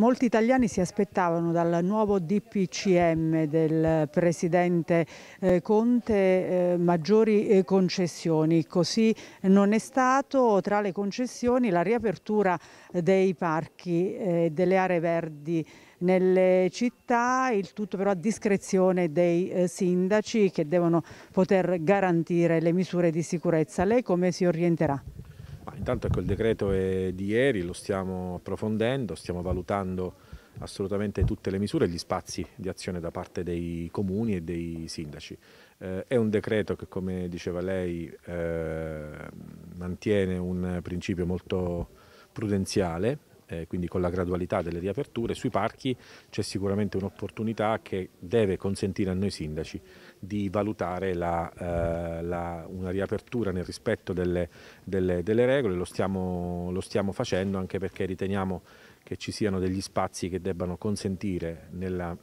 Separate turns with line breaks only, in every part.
Molti italiani si aspettavano dal nuovo DPCM del Presidente eh, Conte eh, maggiori eh, concessioni, così non è stato tra le concessioni la riapertura dei parchi e delle aree verdi nelle città, il tutto però a discrezione dei sindaci che devono poter garantire le misure di sicurezza. Lei come si orienterà?
Ma intanto ecco, il decreto è di ieri, lo stiamo approfondendo, stiamo valutando assolutamente tutte le misure e gli spazi di azione da parte dei comuni e dei sindaci. Eh, è un decreto che, come diceva lei, eh, mantiene un principio molto prudenziale, eh, quindi con la gradualità delle riaperture, sui parchi c'è sicuramente un'opportunità che deve consentire a noi sindaci di valutare la, eh, la, una riapertura nel rispetto delle, delle, delle regole, lo stiamo, lo stiamo facendo anche perché riteniamo che ci siano degli spazi che debbano consentire nella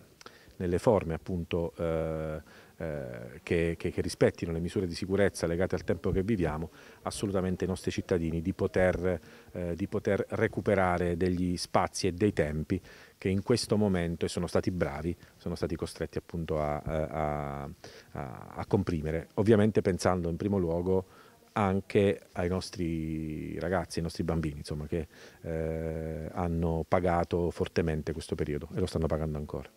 nelle forme appunto eh, eh, che, che, che, rispettino le misure di sicurezza legate al tempo che viviamo, assolutamente i nostri cittadini di poter, eh, di poter recuperare degli spazi e dei tempi che in questo momento, e sono stati bravi, sono stati costretti appunto a, eh, a, a, a comprimere, ovviamente pensando in primo luogo anche ai nostri ragazzi, ai nostri bambini, insomma, che eh, hanno pagato fortemente questo periodo e lo stanno pagando ancora.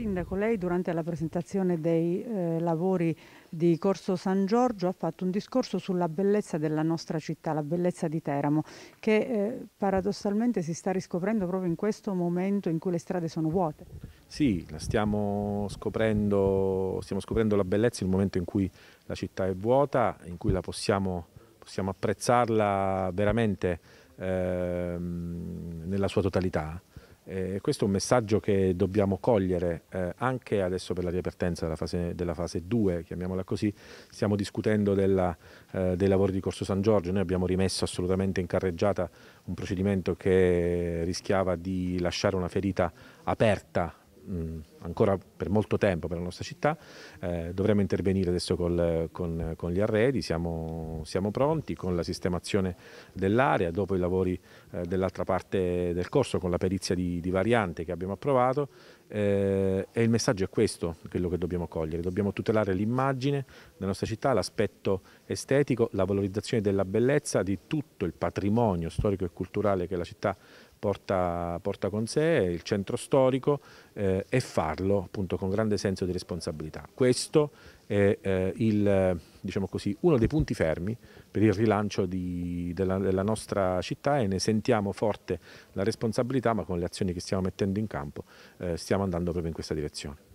Sindaco, lei durante la presentazione dei eh, lavori di Corso San Giorgio ha fatto un discorso sulla bellezza della nostra città, la bellezza di Teramo, che eh, paradossalmente si sta riscoprendo proprio in questo momento in cui le strade sono vuote.
Sì, stiamo scoprendo, stiamo scoprendo la bellezza nel momento in cui la città è vuota, in cui la possiamo, possiamo apprezzarla veramente eh, nella sua totalità eh, questo è un messaggio che dobbiamo cogliere eh, anche adesso per la riapertenza della fase, della fase 2, chiamiamola così, stiamo discutendo della, eh, dei lavori di Corso San Giorgio, noi abbiamo rimesso assolutamente in carreggiata un procedimento che rischiava di lasciare una ferita aperta mh, ancora per molto tempo per la nostra città, eh, dovremo intervenire adesso col, con, con, gli arredi, siamo, siamo, pronti con la sistemazione dell'area, dopo i lavori eh, dell'altra parte del corso con la perizia di, di variante che abbiamo approvato eh, e il messaggio è questo, quello che dobbiamo cogliere, dobbiamo tutelare l'immagine della nostra città, l'aspetto estetico, la valorizzazione della bellezza di tutto il patrimonio storico e culturale che la città porta, porta con sé, il centro storico eh, è fatto farlo appunto con grande senso di responsabilità. Questo è eh, il, diciamo così, uno dei punti fermi per il rilancio di, della, della, nostra città e ne sentiamo forte la responsabilità, ma con le azioni che stiamo mettendo in campo eh, stiamo andando proprio in questa direzione.